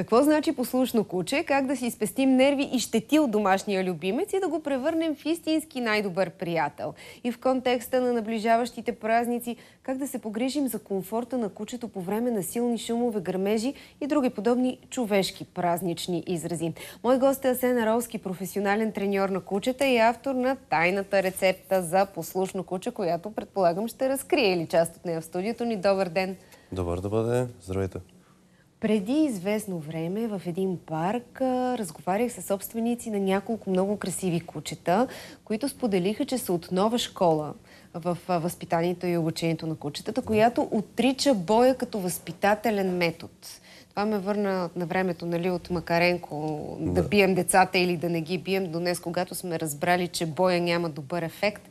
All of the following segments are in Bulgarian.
Какво значи послушно куче, как да си спестим нерви и щети от домашния любимец и да го превърнем в истински най-добър приятел? И в контекста на наближаващите празници, как да се погрижим за комфорта на кучето по време на силни шумове, гърмежи и други подобни човешки празнични изрази. Мой гост е Асен Аролски професионален треньор на кучета и автор на тайната рецепта за послушно куче, която предполагам ще разкрие или част от нея в студиото ни. Добър ден! Добър да бъде! Здравейте! Преди известно време в един парк а, разговарях с собственици на няколко много красиви кучета, които споделиха, че са от нова школа в а, възпитанието и обучението на кучетата, която отрича боя като възпитателен метод. Това ме върна на времето нали, от Макаренко да. да бием децата или да не ги бием. До днес, когато сме разбрали, че боя няма добър ефект.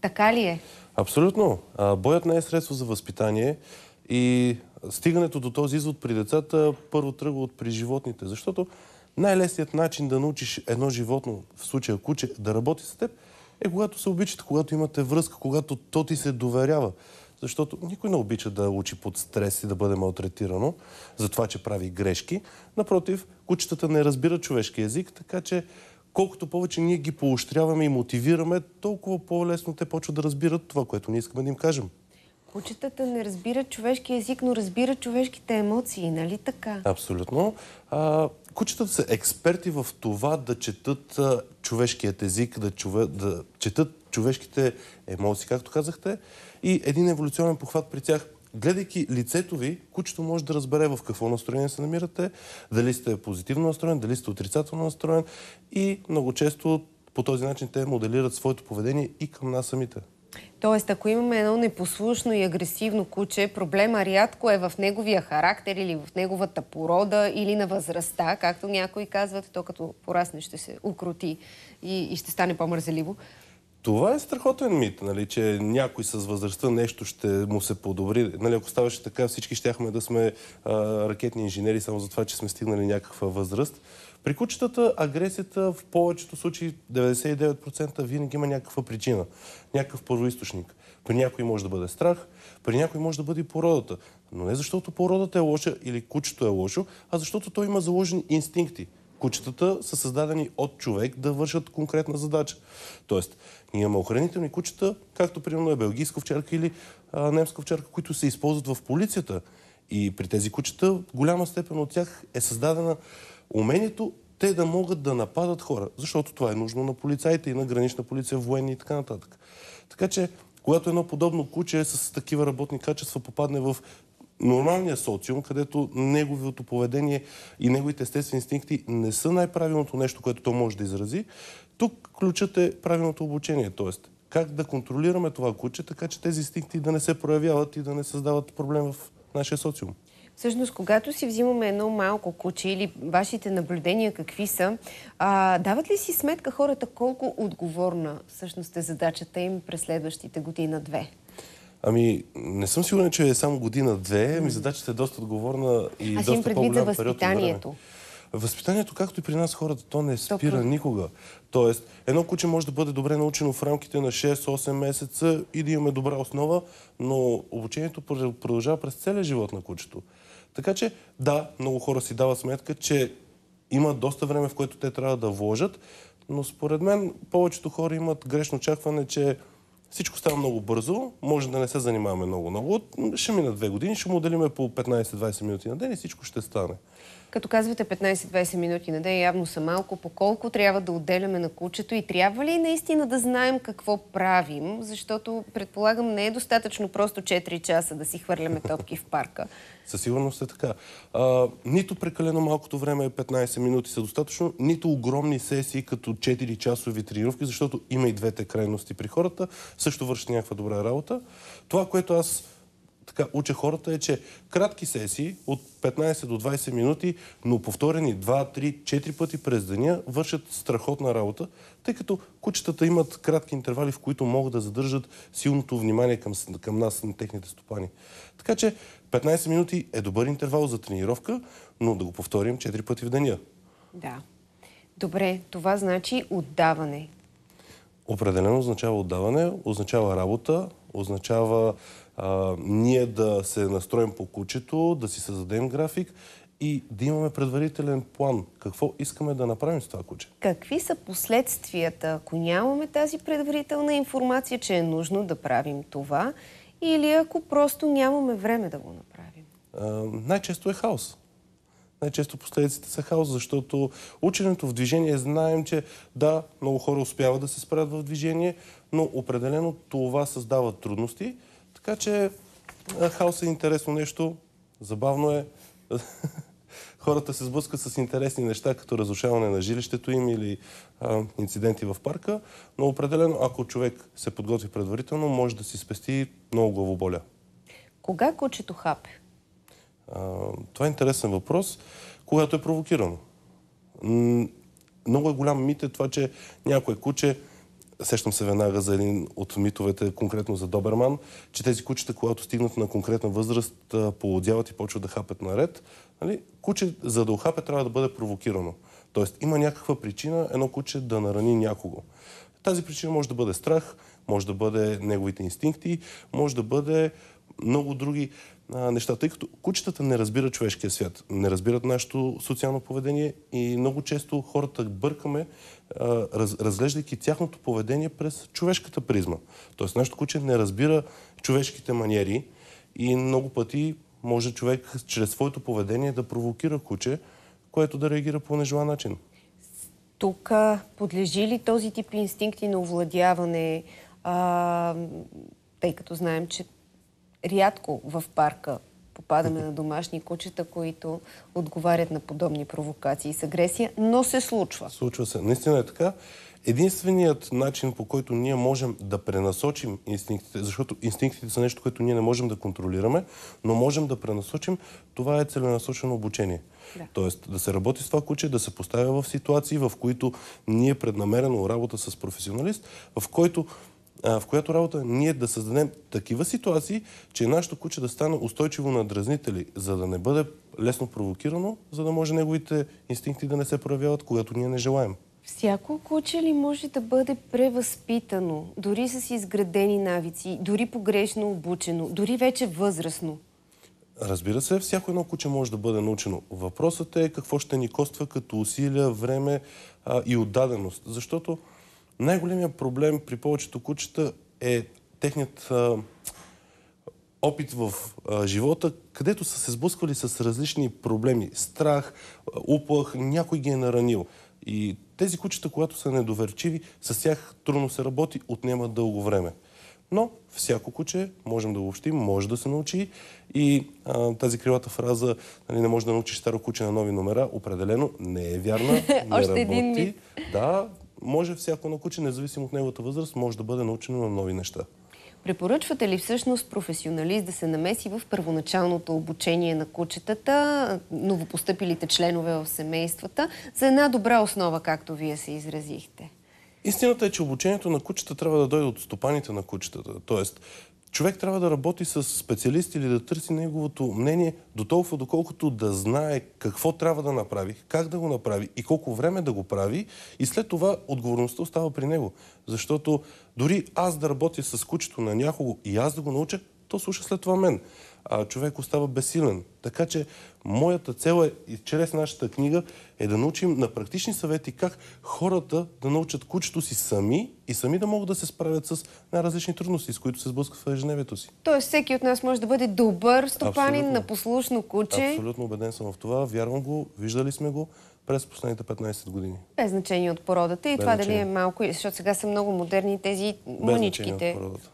Така ли е? Абсолютно. А, боят не е средство за възпитание и стигането до този извод при децата първо тръгва от при животните, защото най-лесният начин да научиш едно животно, в случая куче, да работи с теб, е когато се обичате, когато имате връзка, когато то ти се доверява. Защото никой не обича да учи под стрес и да бъде малтретирано за това, че прави грешки. Напротив, кучетата не разбира човешки язик, така че колкото повече ние ги поощряваме и мотивираме, толкова по-лесно те почват да разбират това, което ние искаме да им кажем. Кучетата не разбират човешки език, но разбират човешките емоции, нали така? Абсолютно. А, кучетата са експерти в това да четат а, човешкият език, да, чове, да четат човешките емоции, както казахте. И един еволюционен похват при тях гледайки лицето ви, кучето може да разбере в какво настроение се намирате, дали сте позитивно настроен, дали сте отрицателно настроен и много често по този начин те моделират своето поведение и към нас самите. Тоест, ако имаме едно непослушно и агресивно куче, проблема рядко е в неговия характер или в неговата порода или на възрастта, както някои казват, то като порасне ще се укроти и, и ще стане по-мързеливо. Това е страхотен мит, нали, че някой с възрастта нещо ще му се подобри. Нали, ако ставаше така, всички щяхме да сме а, ракетни инженери, само за това, че сме стигнали някаква възраст. При кучетата агресията в повечето случаи, 99% винаги има някаква причина, някакъв първоисточник. При някой може да бъде страх, при някой може да бъде и породата. Но не защото породата е лоша или кучето е лошо, а защото той има заложени инстинкти. Кучетата са създадени от човек да вършат конкретна задача. Тоест, ние имаме охранителни кучета, както примерно е белгийска овчарка или а, немска овчарка, които се използват в полицията. И при тези кучета, голяма степен от тях е създадена умението те да могат да нападат хора, защото това е нужно на полицаите и на гранична полиция, военни и така нататък. Така че, когато едно подобно куче е с такива работни качества попадне в нормалния социум, където неговото поведение и неговите естествени инстинкти не са най-правилното нещо, което то може да изрази, тук ключът е правилното обучение, т.е. как да контролираме това куче, така че тези инстинкти да не се проявяват и да не създават проблем в нашия социум. Всъщност, когато си взимаме едно малко куче или вашите наблюдения какви са, а, дават ли си сметка хората колко отговорна всъщност е задачата им през следващите година-две? Ами, не съм сигурен, че е само година-две. Ами задачата е доста отговорна и Аз доста по-голям да период от време. Възпитанието, както и при нас хората, то не спира Топ. никога. Тоест, едно куче може да бъде добре научено в рамките на 6-8 месеца и да имаме добра основа, но обучението продължава през целия живот на кучето. Така че, да, много хора си дават сметка, че има доста време, в което те трябва да вложат, но според мен повечето хора имат грешно очакване, че всичко става много бързо, може да не се занимаваме много-много. Ще мина две години, ще му отделиме по 15-20 минути на ден и всичко ще стане. Като казвате 15-20 минути на ден, явно са малко. По колко трябва да отделяме на кучето и трябва ли наистина да знаем какво правим? Защото, предполагам, не е достатъчно просто 4 часа да си хвърляме топки в парка. Със сигурност е така. А, нито прекалено малкото време е 15 минути са достатъчно, нито огромни сесии като 4-часови тренировки, защото има и двете крайности при хората също вършат някаква добра работа. Това, което аз така уча хората е, че кратки сесии от 15 до 20 минути, но повторени 2, 3, 4 пъти през деня, вършат страхотна работа, тъй като кучетата имат кратки интервали, в които могат да задържат силното внимание към, към нас, на техните стопани. Така че 15 минути е добър интервал за тренировка, но да го повторим 4 пъти в деня. Да. Добре, това значи отдаване. Определено означава отдаване, означава работа, означава а, ние да се настроим по кучето, да си създадем график и да имаме предварителен план. Какво искаме да направим с това куче? Какви са последствията, ако нямаме тази предварителна информация, че е нужно да правим това или ако просто нямаме време да го направим? най-често е хаос най-често последиците са хаос, защото ученето в движение знаем, че да, много хора успяват да се справят в движение, но определено това създава трудности. Така че хаос е интересно нещо, забавно е. Хората се сблъскат с интересни неща, като разрушаване на жилището им или а, инциденти в парка, но определено, ако човек се подготви предварително, може да си спести много главоболя. Кога кучето хапе? това е интересен въпрос, когато е провокирано. Много е голям мит е това, че някое куче, сещам се веднага за един от митовете, конкретно за Доберман, че тези кучета, когато стигнат на конкретна възраст, полудяват и почват да хапят наред. Нали? Куче, за да охапе, трябва да бъде провокирано. Тоест, има някаква причина едно куче да нарани някого. Тази причина може да бъде страх, може да бъде неговите инстинкти, може да бъде много други а, неща, тъй като кучетата не разбират човешкия свят, не разбират нашето социално поведение и много често хората бъркаме, а, раз, разглеждайки тяхното поведение през човешката призма. Тоест, нашето куче не разбира човешките маниери и много пъти може човек чрез своето поведение да провокира куче, което да реагира по нежелан начин. Тук подлежи ли този тип инстинкти на овладяване, а, тъй като знаем, че рядко в парка попадаме на домашни кучета, които отговарят на подобни провокации с агресия, но се случва. Случва се. Наистина е така. Единственият начин, по който ние можем да пренасочим инстинктите, защото инстинктите са нещо, което ние не можем да контролираме, но можем да пренасочим, това е целенасочено обучение. Да. Тоест да се работи с това куче, да се поставя в ситуации, в които ние преднамерено работа с професионалист, в който в която работа ние да създадем такива ситуации, че нашето куче да стане устойчиво на дразнители, за да не бъде лесно провокирано, за да може неговите инстинкти да не се проявяват, когато ние не желаем. Всяко куче ли може да бъде превъзпитано, дори с изградени навици, дори погрешно обучено, дори вече възрастно? Разбира се, всяко едно куче може да бъде научено. Въпросът е какво ще ни коства като усилия, време а, и отдаденост. Защото най-големия проблем при повечето кучета е техният а, опит в а, живота, където са се сблъсквали с различни проблеми. Страх, уплах, някой ги е наранил. И тези кучета, когато са недоверчиви, с тях трудно се работи, отнема дълго време. Но всяко куче, можем да общим, може да се научи и а, тази крилата фраза нали, не може да научиш старо куче на нови номера, определено не е вярна, не Още работи. Един мит. Да, може всяко на куче, независимо от неговата възраст, може да бъде научено на нови неща. Препоръчвате ли всъщност професионалист да се намеси в първоначалното обучение на кучетата, новопостъпилите членове в семействата, за една добра основа, както вие се изразихте? Истината е, че обучението на кучета трябва да дойде от стопаните на кучетата. Тоест, човек трябва да работи с специалист или да търси неговото мнение до толкова, доколкото да знае какво трябва да направи, как да го направи и колко време да го прави и след това отговорността остава при него. Защото дори аз да работя с кучето на някого и аз да го науча, то слуша след това мен а човек остава безсилен. Така че моята цел е, и чрез нашата книга, е да научим на практични съвети как хората да научат кучето си сами и сами да могат да се справят с най-различни трудности, с които се сблъскват в ежедневието си. Тоест всеки от нас може да бъде добър стопанин на послушно куче. Абсолютно убеден съм в това. Вярвам го, виждали сме го през последните 15 години. Без значение от породата и Без това значение. дали е малко, защото сега са много модерни тези муничките. Без значение от породата.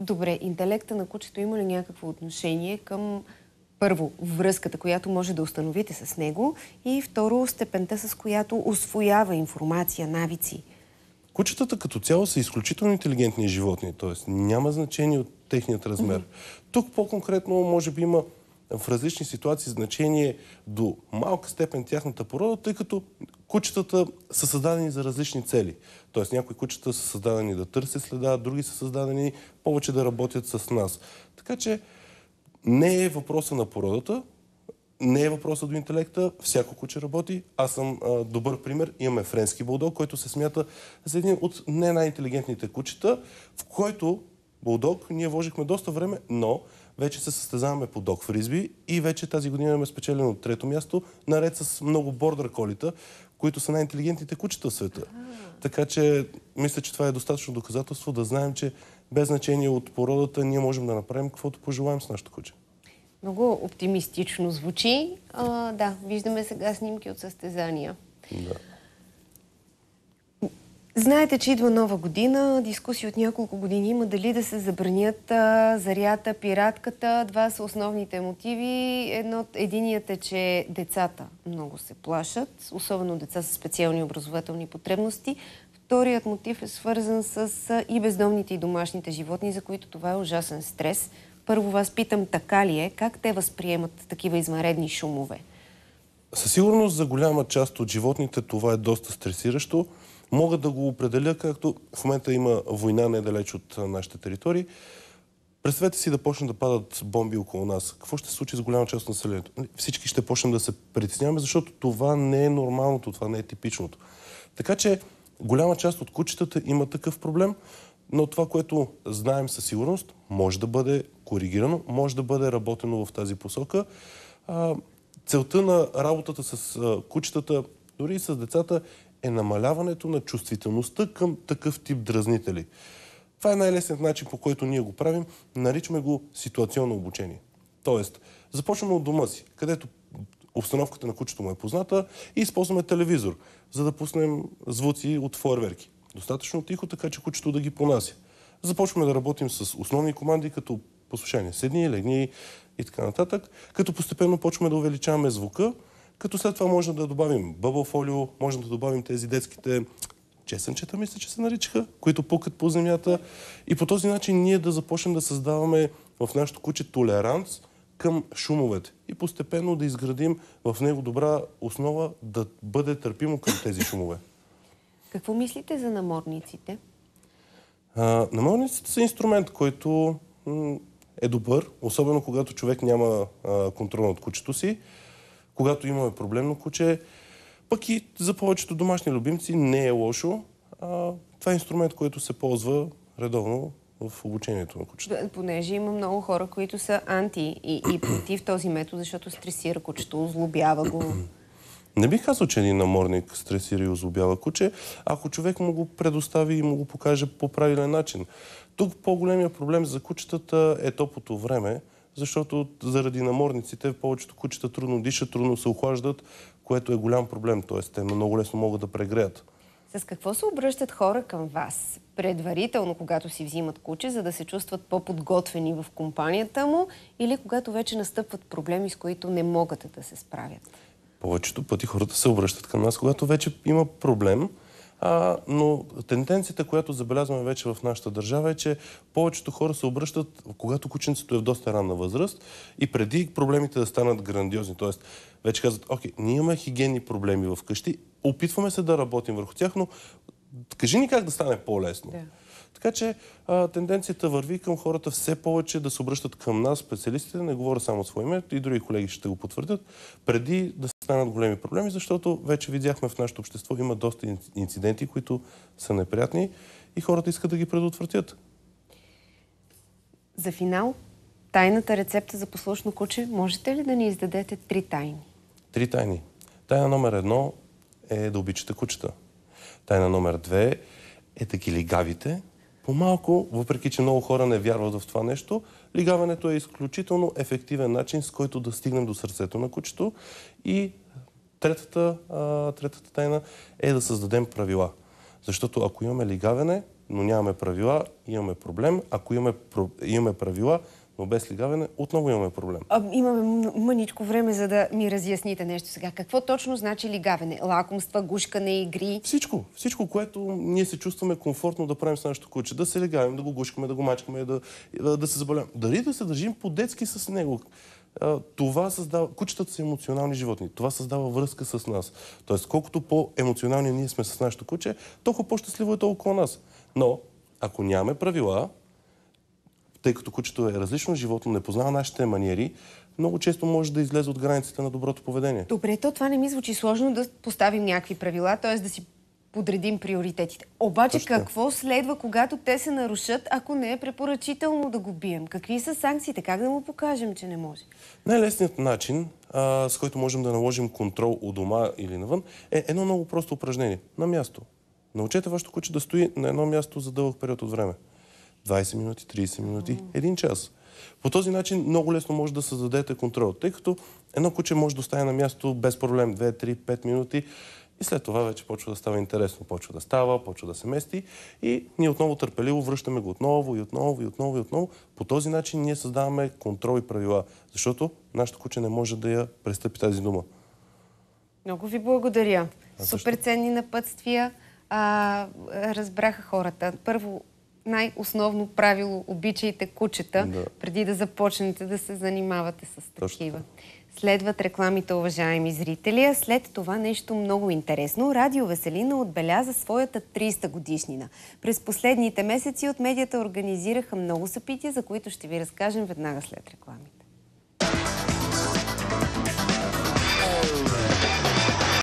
Добре, интелекта на кучето има ли някакво отношение към първо, връзката, която може да установите с него и второ, степента, с която освоява информация, навици. Кучетата като цяло са изключително интелигентни животни, т.е. няма значение от техният размер. Mm-hmm. Тук по-конкретно може би има в различни ситуации значение до малка степен тяхната порода, тъй като Кучетата са създадени за различни цели. Тоест някои кучета са създадени да търсят следа, други са създадени повече да работят с нас. Така че не е въпроса на породата, не е въпроса до интелекта, всяко куче работи. Аз съм а, добър пример. Имаме френски булдог, който се смята за един от не най-интелигентните кучета, в който булдог ние вложихме доста време, но вече се състезаваме по док фризби и вече тази година имаме спечелено трето място, наред с много бордър колита, които са най-интелигентните кучета в света. Така че, мисля, че това е достатъчно доказателство да знаем, че без значение от породата ние можем да направим каквото пожелаем с нашото куче. Много оптимистично звучи. А, да, виждаме сега снимки от състезания. Да. Знаете, че идва нова година. Дискусии от няколко години има дали да се забранят зарята, пиратката. Два са основните мотиви. Едно, единият е, че децата много се плашат, особено деца с специални образователни потребности. Вторият мотив е свързан с и бездомните и домашните животни, за които това е ужасен стрес. Първо вас питам, така ли е? Как те възприемат такива извънредни шумове? Със сигурност за голяма част от животните това е доста стресиращо. Мога да го определя, както в момента има война недалеч от нашите територии. Представете си да почнат да падат бомби около нас. Какво ще се случи с голяма част от населението? Всички ще почнем да се притесняваме, защото това не е нормалното, това не е типичното. Така че голяма част от кучетата има такъв проблем, но това, което знаем със сигурност, може да бъде коригирано, може да бъде работено в тази посока. целта на работата с кучетата, дори и с децата, е намаляването на чувствителността към такъв тип дразнители. Това е най-лесният начин, по който ние го правим. Наричаме го ситуационно обучение. Тоест, започваме от дома си, където обстановката на кучето му е позната и използваме телевизор, за да пуснем звуци от фойерверки. Достатъчно тихо, така че кучето да ги понася. Започваме да работим с основни команди, като послушание седни, легни и така нататък, като постепенно почваме да увеличаваме звука, като след това можем да добавим бъбъл фолио, можем да добавим тези детските чесънчета, мисля, че се наричаха, които пукат по земята. И по този начин ние да започнем да създаваме в нашото куче толеранс към шумовете и постепенно да изградим в него добра основа да бъде търпимо към тези шумове. Какво мислите за наморниците? А, наморниците са инструмент, който е добър, особено когато човек няма а, контрол над кучето си когато имаме проблемно куче. Пък и за повечето домашни любимци не е лошо. А, това е инструмент, който се ползва редовно в обучението на кучета. Понеже има много хора, които са анти и, и против този метод, защото стресира кучето, озлобява го. Не бих казал, че един наморник стресира и озлобява куче, ако човек му го предостави и му го покаже по правилен начин. Тук по-големия проблем за кучетата е топото време, защото заради наморниците повечето кучета трудно дишат, трудно се охлаждат, което е голям проблем. Т.е. те много лесно могат да прегреят. С какво се обръщат хора към вас предварително, когато си взимат куче, за да се чувстват по-подготвени в компанията му или когато вече настъпват проблеми, с които не могат да се справят? Повечето пъти хората се обръщат към нас, когато вече има проблем, а, но тенденцията, която забелязваме вече в нашата държава е, че повечето хора се обръщат, когато кученцето е в доста ранна възраст и преди проблемите да станат грандиозни. Тоест, вече казват, окей, ние имаме хигиенни проблеми в къщи, опитваме се да работим върху тях, но кажи ни как да стане по-лесно. Да. Така че а, тенденцията върви към хората все повече да се обръщат към нас, специалистите, не говоря само своя свое име, и други колеги ще го потвърдят, преди да станат големи проблеми, защото вече видяхме в нашето общество има доста инциденти, които са неприятни и хората искат да ги предотвратят. За финал, тайната рецепта за послушно куче, можете ли да ни издадете три тайни? Три тайни. Тайна номер едно е да обичате кучета. Тайна номер две е да ги лигавите. По-малко, въпреки че много хора не вярват в това нещо, Лигаването е изключително ефективен начин, с който да стигнем до сърцето на кучето. И третата, а, третата тайна е да създадем правила. Защото ако имаме лигаване, но нямаме правила, имаме проблем. Ако имаме, имаме правила, но без лигавене отново имаме проблем. А, имаме мъничко време, за да ми разясните нещо сега. Какво точно значи лигавене? Лакомства, гушкане, игри? Всичко. Всичко, което ние се чувстваме комфортно да правим с нашото куче. Да се лигавим, да го гушкаме, да го мачкаме, да, да, да се заболяваме. Дали да се държим по-детски с него това създава... Кучетата са емоционални животни. Това създава връзка с нас. Тоест, колкото по-емоционални ние сме с нашето куче, толкова по-щастливо е то около нас. Но, ако нямаме правила, тъй като кучето е различно животно, не познава нашите маниери, много често може да излезе от границите на доброто поведение. Добре, то това не ми звучи сложно да поставим някакви правила, т.е. да си подредим приоритетите. Обаче Точно. какво следва, когато те се нарушат, ако не е препоръчително да го бием? Какви са санкциите? Как да му покажем, че не може? Най-лесният начин, а, с който можем да наложим контрол у дома или навън, е едно много просто упражнение. На място. Научете вашето куче да стои на едно място за дълъг период от време. 20 минути, 30 минути, mm. един час. По този начин много лесно може да създадете контрол, тъй като едно куче може да остане на място без проблем 2, 3, 5 минути и след това вече почва да става интересно. Почва да става, почва да се мести и ние отново търпеливо връщаме го отново и отново и отново и отново. По този начин ние създаваме контрол и правила, защото нашето куче не може да я престъпи тази дума. Много ви благодаря. Супер ценни напътствия. А, разбраха хората. Първо, най-основно правило обичайте кучета, да. преди да започнете да се занимавате с такива. Следват рекламите, уважаеми зрители, а след това нещо много интересно. Радио Веселина отбеляза своята 300 годишнина. През последните месеци от медията организираха много съпития, за които ще ви разкажем веднага след рекламите.